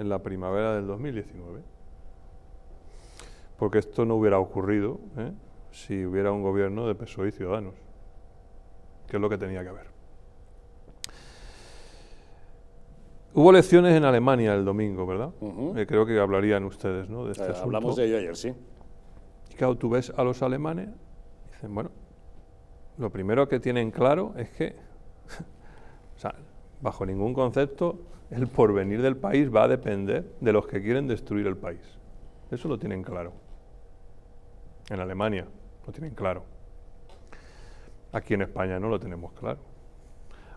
en la primavera del 2019. Porque esto no hubiera ocurrido ¿eh? si hubiera un gobierno de PSOE y Ciudadanos, que es lo que tenía que haber. Hubo elecciones en Alemania el domingo, ¿verdad? creo que hablarían ustedes, ¿no? De este eh, hablamos de ello ayer, sí. Y claro, tú ves a los alemanes, dicen, bueno, lo primero que tienen claro es que o bajo ningún concepto, el porvenir del país va a depender de los que quieren destruir el país. Eso lo tienen claro. En Alemania lo tienen claro. Aquí en España no lo tenemos claro.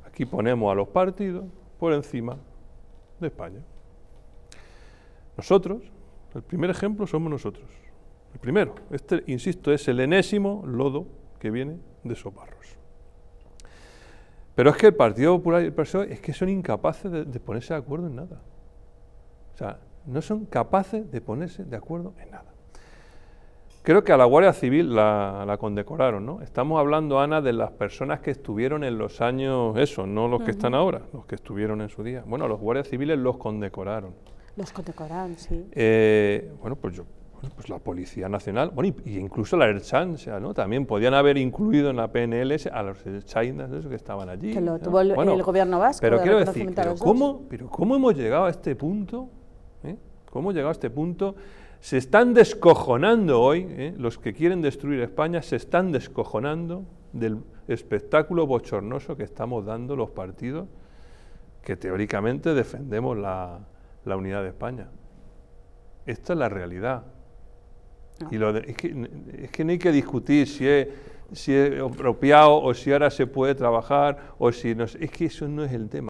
Aquí ponemos a los partidos por encima de España. Nosotros, el primer ejemplo somos nosotros. El primero, este, insisto, es el enésimo lodo que viene de Soparros. Pero es que el Partido Popular y el PSOE es que son incapaces de, ponerse de acuerdo en nada. O sea, no son capaces de ponerse de acuerdo en nada. Creo que a la Guardia Civil la, condecoraron, ¿no? Estamos hablando, Ana, de las personas que estuvieron en los años, eso, no los que están ahora, los que estuvieron en su día. Bueno, a los guardias civiles los condecoraron. Los condecoraron, sí. Eh, bueno, pues yo pues la Policía Nacional, bueno, y, incluso la o ¿no? También podían haber incluido en la PNL a los esos que estaban allí. Que lo tuvo el, el, gobierno vasco. Pero quiero decir, pero ¿cómo, pero ¿cómo hemos llegado a este punto? Eh? ¿Cómo hemos llegado a este punto? Se están descojonando hoy, eh, los que quieren destruir España se están descojonando del espectáculo bochornoso que estamos dando los partidos que teóricamente defendemos la, la unidad de España. Esta es la realidad. Y lo es, que, no hay que discutir si es, si es apropiado o si ahora se puede trabajar o si no. Es que eso no es el tema.